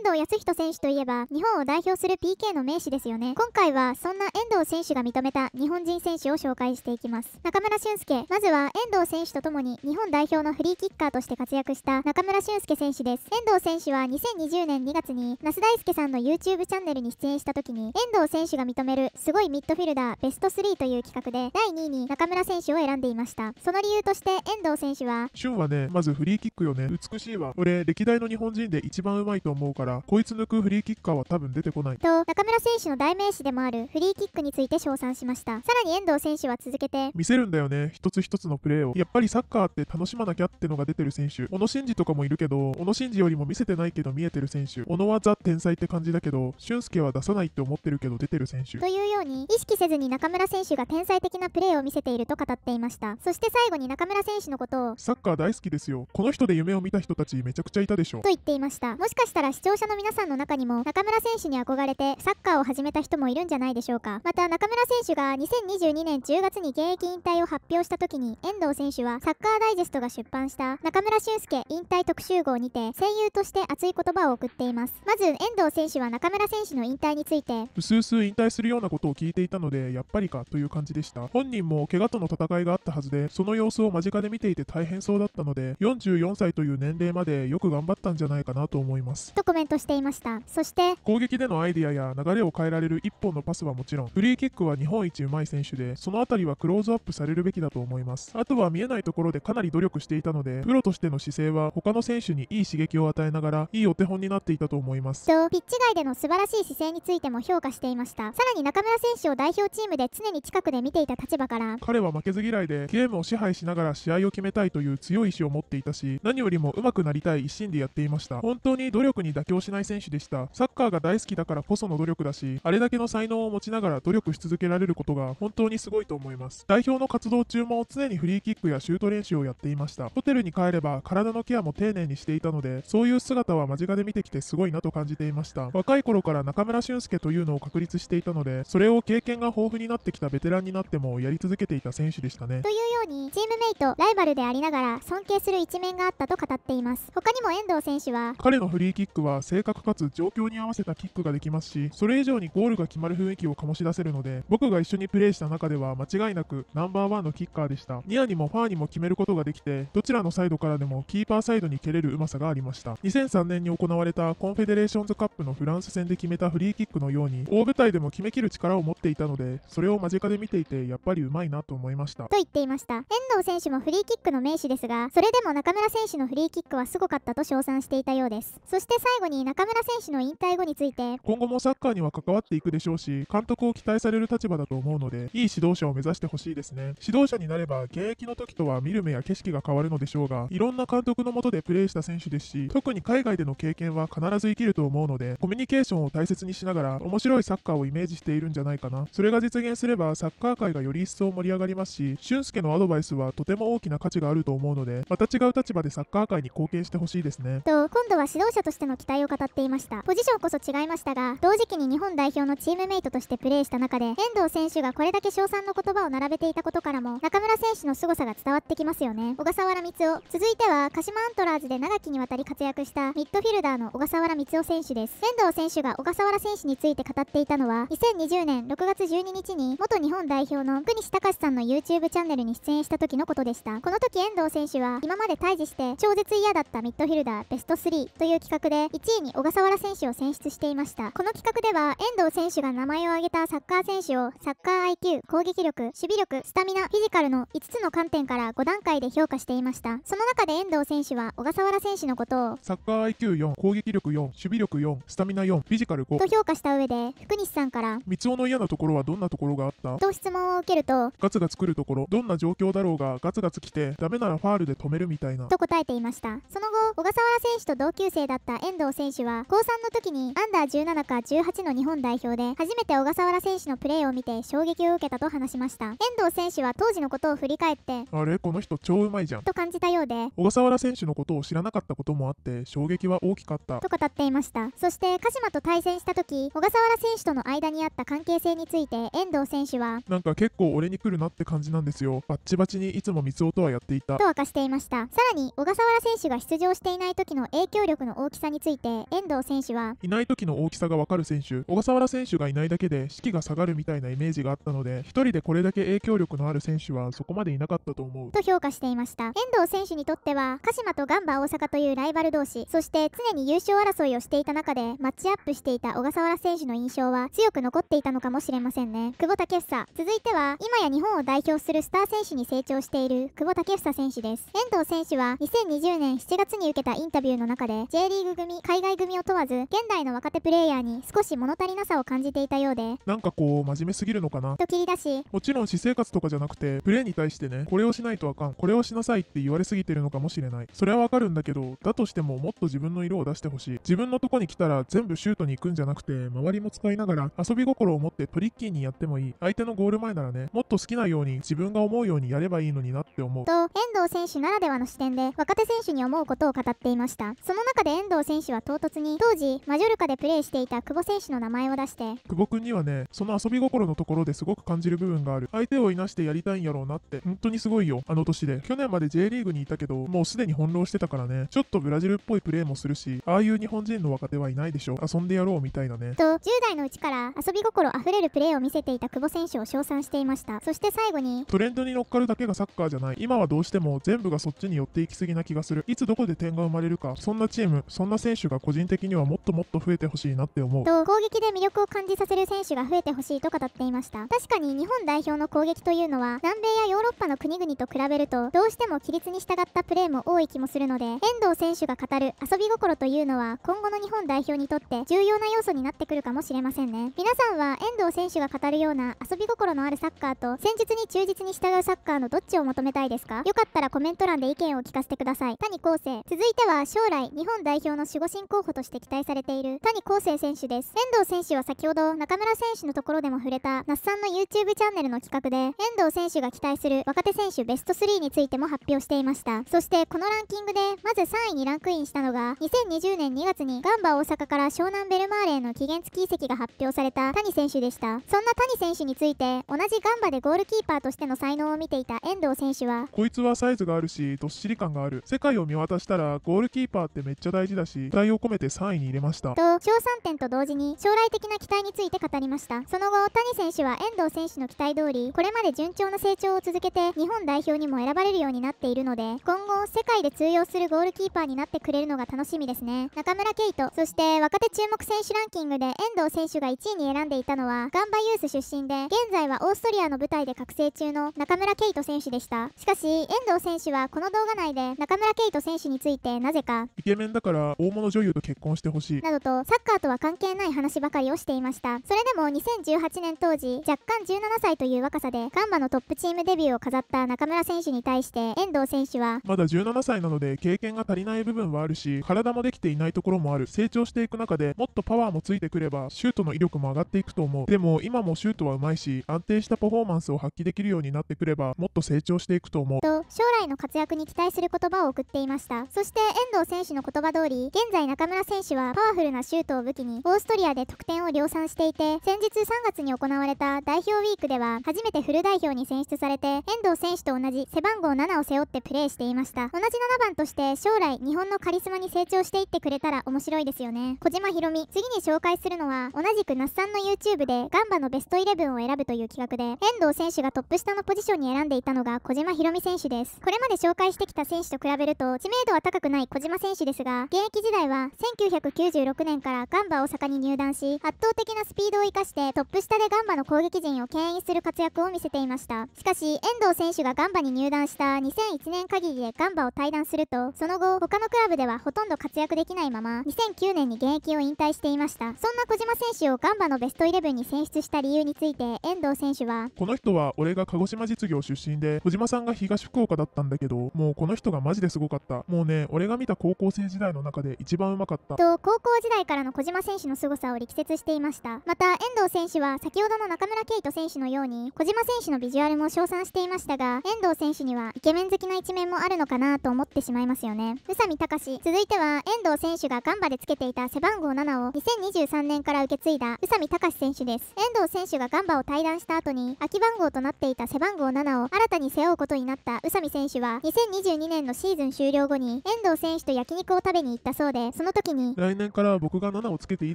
遠藤康人選手といえば、日本を代表する PK の名手ですよね。今回は、そんな遠藤選手が認めた日本人選手を紹介していきます。中村俊輔、まずは遠藤選手とともに、日本代表のフリーキッカーとして活躍した中村俊輔選手です。遠藤選手は2020年2月に、那須大輔さんの YouTube チャンネルに出演した時に、遠藤選手が認める、すごいミッドフィルダーベスト3という企画で、第2位に中村選手を選んでいました。その理由として、遠藤選手は、俊はね、まずフリーキックよね、美しいわ。俺、歴代の日本人で一番うまいと思うから、からこいつ抜くフリーキッカーは多分出てこないと中村選手の代名詞でもあるフリーキックについて称賛しましたさらに遠藤選手は続けて見せるんだよね一つ一つのプレーをやっぱりサッカーって楽しまなきゃってのが出てる選手小野伸二とかもいるけど小野伸二よりも見せてないけど見えてる選手小野はザ天才って感じだけど俊介は出さないって思ってるけど出てる選手というように意識せずに中村選手が天才的なプレーを見せていると語っていましたそして最後に中村選手のことをサッカー大好きですよこの人で夢を見た人たちめちゃくちゃいたでしょと言っていましたもしかしたら視聴者の皆さんの中にも中村選手に憧れてサッカーを始めた人もいるんじゃないでしょうかまた中村選手が2022年10月に現役引退を発表した時に遠藤選手はサッカーダイジェストが出版した中村俊輔引退特集号にて声優として熱い言葉を送っていますまず遠藤選手は中村選手の引退についてうすうす引退するようなことを聞いていたのでやっぱりかという感じでした本人も怪我との戦いがあったはずでその様子を間近で見ていて大変そうだったので44歳という年齢までよく頑張ったんじゃないかなと思いますとコメンとしていましたそして攻撃でのアイディアや流れを変えられる1本のパスはもちろんフリーキックは日本一うまい選手でその辺りはクローズアップされるべきだと思いますあとは見えないところでかなり努力していたのでプロとしての姿勢は他の選手にいい刺激を与えながらいいお手本になっていたと思いますとピッチ外での素晴らしい姿勢についても評価していましたさらに中村選手を代表チームで常に近くで見ていた立場から彼は負けず嫌いでゲームを支配しながら試合を決めたいという強い意志を持っていたし何よりも上手くなりたい一心でやっていました本当に努力に妥協動しない選手でした。サッカーが大好きだからこその努力だし、あれだけの才能を持ちながら努力し続けられることが本当にすごいと思います。代表の活動中も常にフリーキックやシュート練習をやっていました。ホテルに帰れば体のケアも丁寧にしていたので、そういう姿は間近で見てきてすごいなと感じていました。若い頃から中村俊輔というのを確立していたので、それを経験が豊富になってきたベテランになってもやり続けていた選手でしたね。というように、チームメイト、ライバルでありながら尊敬する一面があったと語っています。他にも遠藤選手は、彼のフリーキックはは正確かつ状況に合わせたキックができますし、それ以上にゴールが決まる雰囲気を醸し出せるので、僕が一緒にプレーした中では間違いなくナンバーワンのキッカーでした。ニアにもファーにも決めることができて、どちらのサイドからでもキーパーサイドに蹴れるうまさがありました。2003年に行われたコンフェデレーションズカップのフランス戦で決めたフリーキックのように、大舞台でも決めきる力を持っていたので、それを間近で見ていて、やっぱりうまいなと思いました。と言っていました。遠藤選手もフリーキックの名手ですが、それでも中村選手のフリーキックはすごかったと称賛していたようです。そして最後に中村選手の引退後について今後もサッカーには関わっていくでしょうし監督を期待される立場だと思うのでいい指導者を目指してほしいですね指導者になれば現役の時とは見る目や景色が変わるのでしょうがいろんな監督のもとでプレーした選手ですし特に海外での経験は必ず生きると思うのでコミュニケーションを大切にしながら面白いサッカーをイメージしているんじゃないかなそれが実現すればサッカー界がより一層盛り上がりますし俊介のアドバイスはとても大きな価値があると思うのでまた違う立場でサッカー界に貢献してほしいですねと今度は指導者としての期待を語っていましたポジションこそ違いましたが同時期に日本代表のチームメイトとしてプレーした中で遠藤選手がこれだけ称賛の言葉を並べていたことからも中村選手の凄さが伝わってきますよね小笠原光雄続いては鹿島アントラーズで長きにわたり活躍したミッドフィルダーの小笠原光雄選手です遠藤選手が小笠原選手について語っていたのは2020年6月12日に元日本代表の国西隆さんの YouTube チャンネルに出演した時のことでしたこの時遠藤選手は今まで対峙して超絶嫌だったミッドフィルダーベスト3という企画で1位に小笠原選手を選出していましたこの企画では遠藤選手が名前を挙げたサッカー選手をサッカー IQ 攻撃力守備力スタミナフィジカルの5つの観点から5段階で評価していましたその中で遠藤選手は小笠原選手のことをサッカー IQ4 攻撃力4守備力4スタミナ4フィジカル5と評価した上で福西さんから三尾の嫌なところはどんなところがあったと質問を受けるとガツガツ来るところどんな状況だろうがガツガツ来てダメならファールで止めるみたいなと答えていましたその後小笠原選手と同級生だった遠藤選手は高3の時にアンダー17か18の日本代表で初めて小笠原選手のプレーを見て衝撃を受けたと話しました遠藤選手は当時のことを振り返ってあれこの人超うまいじゃんと感じたようで小笠原選手のことを知らなかったこともあって衝撃は大きかったと語っていましたそして鹿島と対戦した時小笠原選手との間にあった関係性について遠藤選手はなんか結構俺に来るなって感じなんですよバッチバチにいつも三尾とはやっていたと明かしていましたさらに小笠原選手が出場していない時の影響力の大きさについて遠藤選手はいない時の大きさが分かる選手小笠原選手がいないだけで士気が下がるみたいなイメージがあったので1人でこれだけ影響力のある選手はそこまでいなかったと思うと評価していました遠藤選手にとっては鹿島とガンバ大阪というライバル同士そして常に優勝争いをしていた中でマッチアップしていた小笠原選手の印象は強く残っていたのかもしれませんね久保建英続いては今や日本を代表するスター選手に成長している久保建英選手です遠藤選手は2020年7月に受けたインタビューの中で J リーグ組海外組を問わず現代の若手プレイヤーに少し物足りなさを感じていたようでなんかこう真面目すぎるのかなと切り出しもちろん私生活とかじゃなくてプレーに対してねこれをしないとあかんこれをしなさいって言われすぎてるのかもしれないそれはわかるんだけどだとしてももっと自分の色を出してほしい自分のとこに来たら全部シュートに行くんじゃなくて周りも使いながら遊び心を持ってトリッキーにやってもいい相手のゴール前ならねもっと好きなように自分が思うようにやればいいのになって思うと遠藤選手ならではの視点で若手選手に思うことを語っていましたその中で遠藤選手は唐突に当時マジョルカでプレーしていた久保選手の名前を出して久保君にはねその遊び心のところですごく感じる部分がある相手をいなしてやりたいんやろうなって本当にすごいよあの年で去年まで J リーグにいたけどもうすでに翻弄してたからねちょっとブラジルっぽいプレーもするしああいう日本人の若手はいないでしょ遊んでやろうみたいなねと10代のうちから遊び心あふれるプレーを見せていた久保選手を称賛していましたそして最後にトレンドに乗っかるだけがサッカーじゃない今はどうしても全部がそっちに寄っていきすぎな気がするいつどこで点が生まれるか、そんなチーム、そんな選手が個人的にはもっともっと増えてほしいなって思う。と、攻撃で魅力を感じさせる選手が増えてほしいと語っていました。確かに日本代表の攻撃というのは、南米やヨーロッパの国々と比べると、どうしても規律に従ったプレーも多い気もするので、遠藤選手が語る遊び心というのは、今後の日本代表にとって重要な要素になってくるかもしれませんね。皆さんは遠藤選手が語るような遊び心のあるサッカーと、戦術に忠実に従うサッカーのどっちを求めたいですかよかったらコメント欄で意見を聞かせてください。谷昴生、続いては将来日本代表の守護神候補として期待されている谷康生選手です遠藤選手は先ほど中村選手のところでも触れた那須さんの YouTube チャンネルの企画で遠藤選手が期待する若手選手ベスト3についても発表していましたそしてこのランキングでまず3位にランクインしたのが2020年2月にガンバ大阪から湘南ベルマーレへの期限付き移籍が発表された谷選手でしたそんな谷選手について同じガンバでゴールキーパーとしての才能を見ていた遠藤選手はこいつはサイズがあるしどっしり感がある世界を見渡したらゴールキーパーってめっちゃ大事だし、期待を込めて3位に入れました。と、賞賛点と同時に、将来的な期待について語りました。その後、谷選手は遠藤選手の期待通り、これまで順調な成長を続けて、日本代表にも選ばれるようになっているので、今後、世界で通用するゴールキーパーになってくれるのが楽しみですね。中村敬斗、そして若手注目選手ランキングで遠藤選手が1位に選んでいたのは、ガンバユース出身で、現在はオーストリアの舞台で覚醒中の中村敬斗選手でした。しかし、遠藤選手はこの動画内で中村敬斗選手についていてなぜかイケメンだから大物女優と結婚してほしいなどとサッカーとは関係ない話ばかりをしていましたそれでも2018年当時若干17歳という若さでガンバのトップチームデビューを飾った中村選手に対して遠藤選手はまだ17歳なので経験が足りない部分はあるし体もできていないところもある成長していく中でもっとパワーもついてくればシュートの威力も上がっていくと思うでも今もシュートはうまいし安定したパフォーマンスを発揮できるようになってくればもっと成長していくと思うと将来の活躍に期待する言葉を送っていましたそしして遠藤選手の言葉通り現在中村選手はパワフルなシュートを武器にオーストリアで得点を量産していて先日3月に行われた代表ウィークでは初めてフル代表に選出されて遠藤選手と同じ背番号7を背負ってプレーしていました同じ7番として将来日本のカリスマに成長していってくれたら面白いですよね小島ひろみ次に紹介するのは同じく那須さんの YouTube でガンバのベストイレブンを選ぶという企画で遠藤選手がトップ下のポジションに選んでいたのが小島ひろみ選手ですこれまで紹介してきた選手と比べると知名度は高くない小島選手ですが、現役時代は1996年からガンバ大阪に入団し、圧倒的なスピードを生かしてトップ下でガンバの攻撃陣を牽引する活躍を見せていました。しかし、遠藤選手がガンバに入団した2001年限りでガンバを退団すると、その後、他のクラブではほとんど活躍できないまま、2009年に現役を引退していました。そんな小島選手をガンバのベストイレブンに選出した理由について、遠藤選手は、この人は俺が鹿児島実業出身で、小島さんが東福岡だったんだけど、もうこの人がマジですごかった。もうね、俺が見た高校生時代の中で一番うまかった。と、高校時代からの小島選手の凄さを力説していました。また、遠藤選手は先ほどの中村圭斗選手のように、小島選手のビジュアルも称賛していましたが、遠藤選手にはイケメン好きな一面もあるのかなと思ってしまいますよね。宇佐美隆。続いては、遠藤選手がガンバでつけていた背番号7を2023年から受け継いだ宇佐美隆選手です。遠藤選手がガンバを退団した後に、空き番号となっていた背番号7を新たに背負うことになった宇佐美選手は、2022年のシーズン終了後に、遠藤選手と焼肉を食べに行ったそうでその時に来年から僕が7をつけていい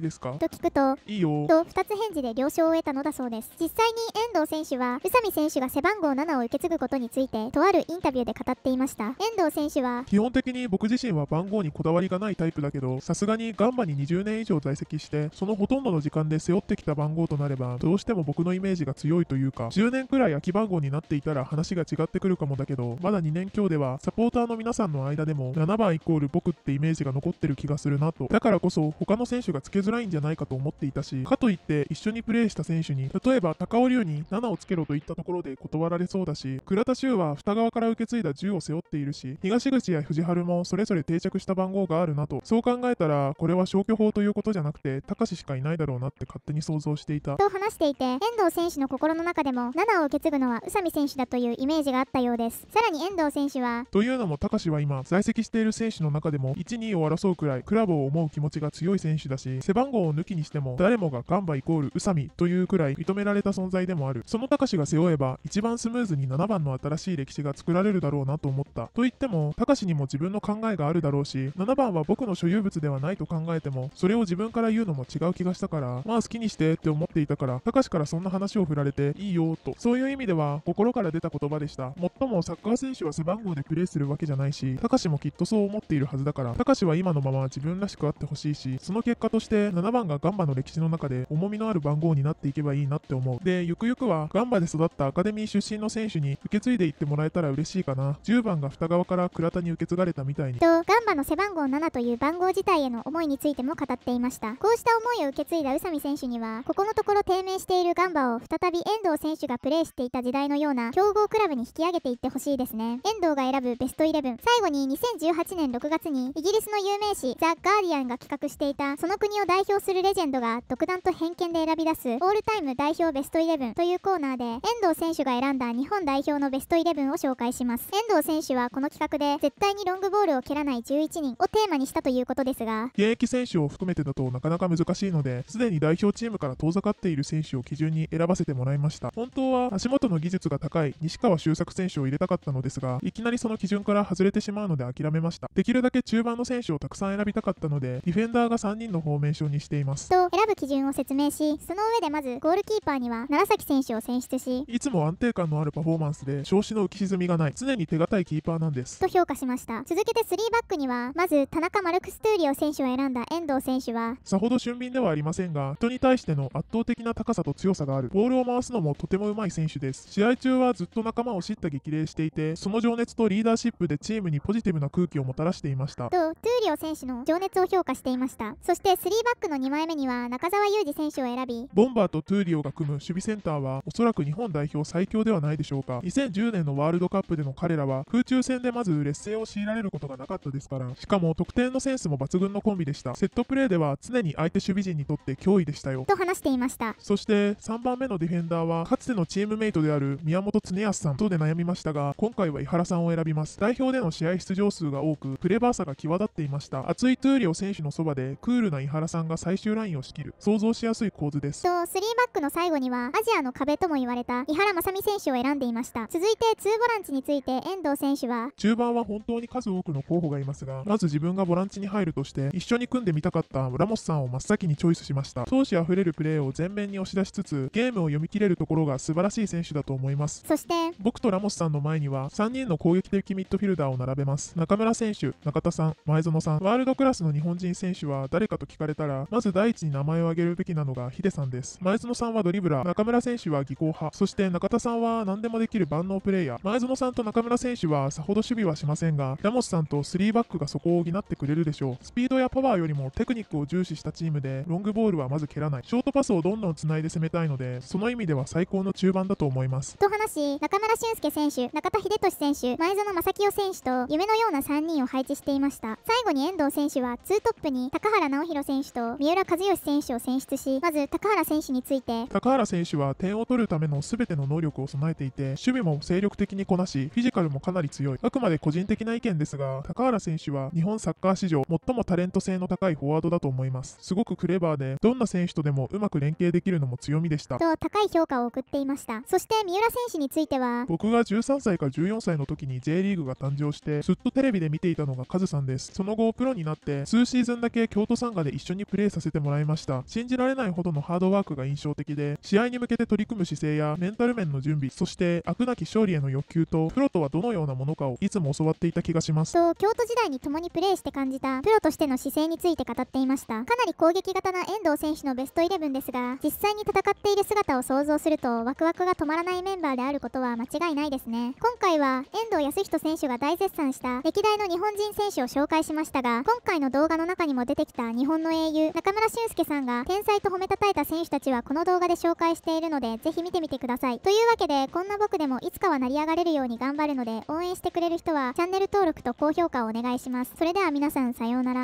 ですかと聞くといいよと2つ返事で了承を得たのだそうです実際に遠藤選手は宇佐美選手が背番号7を受け継ぐことについてとあるインタビューで語っていました遠藤選手は基本的に僕自身は番号にこだわりがないタイプだけどさすがにガンバに20年以上在籍してそのほとんどの時間で背負ってきた番号となればどうしても僕のイメージが強いというか10年くらい空き番号になっていたら話が違ってくるかもだけどまだ2年強ではサポーターの皆さんの間でも7番イコール僕ってイメージが残ってる気がするなと。だからこそ他の選手がつけづらいんじゃないかと思っていたし、かといって一緒にプレーした選手に、例えば高尾龍に7をつけろと言ったところで断られそうだし、倉田修は二川から受け継いだ10を背負っているし、東口や藤原もそれぞれ定着した番号があるなと、そう考えたら、これは消去法ということじゃなくて、高志しかいないだろうなって勝手に想像していた。と話していて、遠藤選手の心の中でも、7を受け継ぐのは宇佐美選手だというイメージがあったようです。さらに遠藤選手は、というのも高志は今、在籍してしている選手の中でも1、2位を争うくらいクラブを思う気持ちが強い選手だし、背番号を抜きにしても誰もがガンバイコール宇佐美というくらい認められた存在でもある。その高志が背負えば一番スムーズに7番の新しい歴史が作られるだろうなと思った。と言っても、高志にも自分の考えがあるだろうし、7番は僕の所有物ではないと考えても、それを自分から言うのも違う気がしたから、まあ好きにしてって思っていたから、高志からそんな話を振られていいよと、そういう意味では心から出た言葉でした。もっともサッカー選手は背番号でプレーするわけじゃないし、高志もきっととそう思っているはずだから、かしは今のまま自分らしくあってほしいし、その結果として7番がガンバの歴史の中で重みのある番号になっていけばいいなって思う。で、ゆくゆくはガンバで育ったアカデミー出身の選手に受け継いでいってもらえたら嬉しいかな。10番が双側から倉田に受け継がれたみたいに。と、ガンバの背番号7という番号自体への思いについても語っていました。こうした思いを受け継いだ宇佐美選手には、ここのところ低迷しているガンバを再び遠藤選手がプレーしていた時代のような強豪クラブに引き上げていってほしいですね。遠藤が選ぶベストブン。最後に2018 1958年6月にイギリスの有名誌ザ・ガーディアンが企画していたその国を代表するレジェンドが独断と偏見で選び出すオールタイム代表ベストイレブンというコーナーで遠藤選手が選んだ日本代表のベストイレブンを紹介します遠藤選手はこの企画で絶対にロングボールを蹴らない11人をテーマにしたということですが現役選手を含めてだとなかなか難しいのですでに代表チームから遠ざかっている選手を基準に選ばせてもらいました本当は足元の技術が高い西川周作選手を入れたかったのですがいきなりその基準から外れてしまうので諦めましたました。できるだけ中盤の選手をたくさん選びたかったので、ディフェンダーが3人のフォーメーションにしています。と、選ぶ基準を説明し、その上でまず、ゴールキーパーには、楢崎選手を選出し、いつも安定感のあるパフォーマンスで、調子の浮き沈みがない、常に手堅いキーパーなんです。と評価しました。続けて3バックには、まず、田中マルクストゥーリオ選手を選んだ遠藤選手は、さほど俊敏ではありませんが、人に対しての圧倒的な高さと強さがある。ボールを回すのもとても上手い選手です。試合中はずっと仲間を叱咤激励していて、その情熱とリーダーシップでチームにポジティブな空空気をもたらしていましたと闘莉王選手の情熱を評価していましたそして3バックの2枚目には中澤裕二選手を選びボンバーとトゥーリオが組む守備センターはおそらく日本代表最強ではないでしょうか2010年のワールドカップでの彼らは空中戦でまず劣勢を強いられることがなかったですからしかも得点のセンスも抜群のコンビでしたセットプレーでは常に相手守備陣にとって脅威でしたよと話していましたそして3番目のディフェンダーはかつてのチームメイトである宮本恒康さんとで悩みましたが今回は井原さんを選びます代表での試合出場数が多く、クレバーさが際立っていました。熱いトゥーリオ選手のそばで、クールな伊原さんが最終ラインを仕切る、想像しやすい構図です。と、3バックの最後には、アジアの壁とも言われた、伊原正美選手を選んでいました。続いて、2ボランチについて、遠藤選手は、中盤は本当に数多くの候補がいますが、まず自分がボランチに入るとして、一緒に組んでみたかったラモスさんを真っ先にチョイスしました。闘志あふれるプレーを前面に押し出しつつ、ゲームを読み切れるところが素晴らしい選手だと思います。そして、僕とラモスさんの前には、3人の攻撃的ミッドフィルダーを並べます。中村村選手、中田さん、前園さん、ワールドクラスの日本人選手は誰かと聞かれたら、まず第一に名前を挙げるべきなのがヒデさんです。前園さんはドリブラー、中村選手は技巧派、そして中田さんは何でもできる万能プレイヤー。前園さんと中村選手はさほど守備はしませんが、ラモスさんと3バックがそこを補ってくれるでしょう。スピードやパワーよりもテクニックを重視したチームで、ロングボールはまず蹴らない。ショートパスをどんどん繋いで攻めたいので、その意味では最高の中盤だと思います。と話し、中村俊輔選手、中田秀俊選手、前園正清選手と夢のような3人を配置していました最後に遠藤選手は2トップに高原直弘選手と三浦和義選手を選出しまず高原選手について高原選手は点を取るための全ての能力を備えていて守備も精力的にこなしフィジカルもかなり強いあくまで個人的な意見ですが高原選手は日本サッカー史上最もタレント性の高いフォワードだと思いますすごくクレバーでどんな選手とでもうまく連携できるのも強みでしたと高い評価を送っていましたそして三浦選手については僕が13歳から14歳の時に J リーグが誕生してずっとテレビでで見ていたのがカズさんです。その後、プロになって数シーズンだけ京都サンガで一緒にプレーさせてもらいました。信じられないほどのハードワークが印象的で、試合に向けて取り組む姿勢やメンタル面の準備、そして飽くなき勝利への欲求と、プロとはどのようなものかをいつも教わっていた気がします。と、京都時代に共にプレーして感じたプロとしての姿勢について語っていました。かなり攻撃型な遠藤選手のベストイレブンですが、実際に戦っている姿を想像すると、ワクワクが止まらないメンバーであることは間違いないですね。今回は遠藤康人選手が大絶賛した歴代代の日本人選手を紹介しましたが今回の動画の中にも出てきた日本の英雄中村俊輔さんが天才と褒めたたえた選手たちはこの動画で紹介しているのでぜひ見てみてくださいというわけでこんな僕でもいつかは成り上がれるように頑張るので応援してくれる人はチャンネル登録と高評価をお願いしますそれでは皆さんさようなら